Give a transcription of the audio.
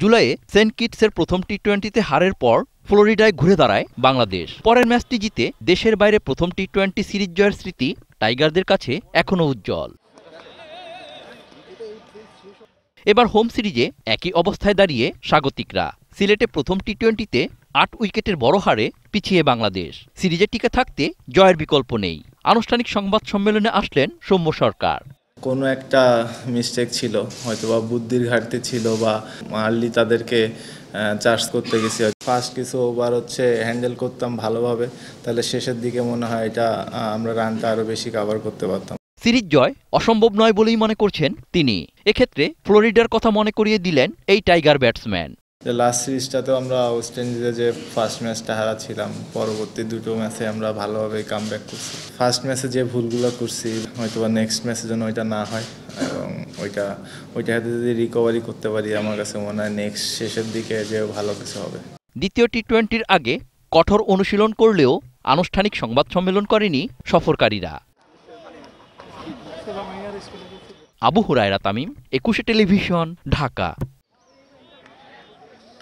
জুলাইয়ে সেন্ট কিটসের প্রথম টি টোয়েন্টিতে হারের পর ফ্লোরিডায় ঘুরে দাঁড়ায় বাংলাদেশ পরের ম্যাচটি জিতে দেশের বাইরে প্রথম টি টোয়েন্টি সিরিজ জয়ের স্মৃতি টাইগারদের কাছে এখনও উজ্জ্বল এবার হোম সিরিজে একই অবস্থায় দাঁড়িয়ে স্বাগতিকরা সিলেটে প্রথম টি টোয়েন্টিতে আট উইকেটের বড় হারে পিছিয়ে বাংলাদেশ সিরিজে টিকে থাকতে জয়ের বিকল্প নেই আনুষ্ঠানিক সংবাদ সম্মেলনে আসলেন সৌম্য সরকার কোনো একটা মিস্টেক ছিল হয়তো বা বুদ্ধির ঘাটতি ছিল বা আর্লি তাদেরকে চার্জ করতে গেছি ফার্স্ট কিছু ওভার হচ্ছে হ্যান্ডেল করতাম ভালোভাবে তাহলে শেষের দিকে মনে হয় এটা আমরা রানটা আরও বেশি কাভার করতে পারতাম সিরিজ জয় অসম্ভব নয় বলেই মনে করছেন তিনি এক্ষেত্রে ফ্লোরিডার কথা মনে করিয়ে দিলেন এই টাইগার ব্যাটসম্যান যে লাস্ট সিরিজটাতেও আমরা ওয়েস্ট ইন্ডিজে যে ফার্স্ট ম্যাচটা হারাচ্ছিলাম পরবর্তী দুটো ম্যাচে আমরা ভালোভাবে কাম ব্যাক করছি ফার্স্ট ম্যাচে যে ভুলগুলো করছি হয়তো বা নেক্সট ম্যাচে যেন ওইটা না হয় এবং ওইটা ওইটা হাতে যদি রিকভারি করতে পারি আমার কাছে মনে হয় নেক্সট শেষের দিকে যে ভালো কিছু হবে দ্বিতীয় টি টোয়েন্টির আগে কঠোর অনুশীলন করলেও আনুষ্ঠানিক সংবাদ সম্মেলন করেনি সফরকারীরা আবু হুরায়রা তামিম একুশে টেলিভিশন ঢাকা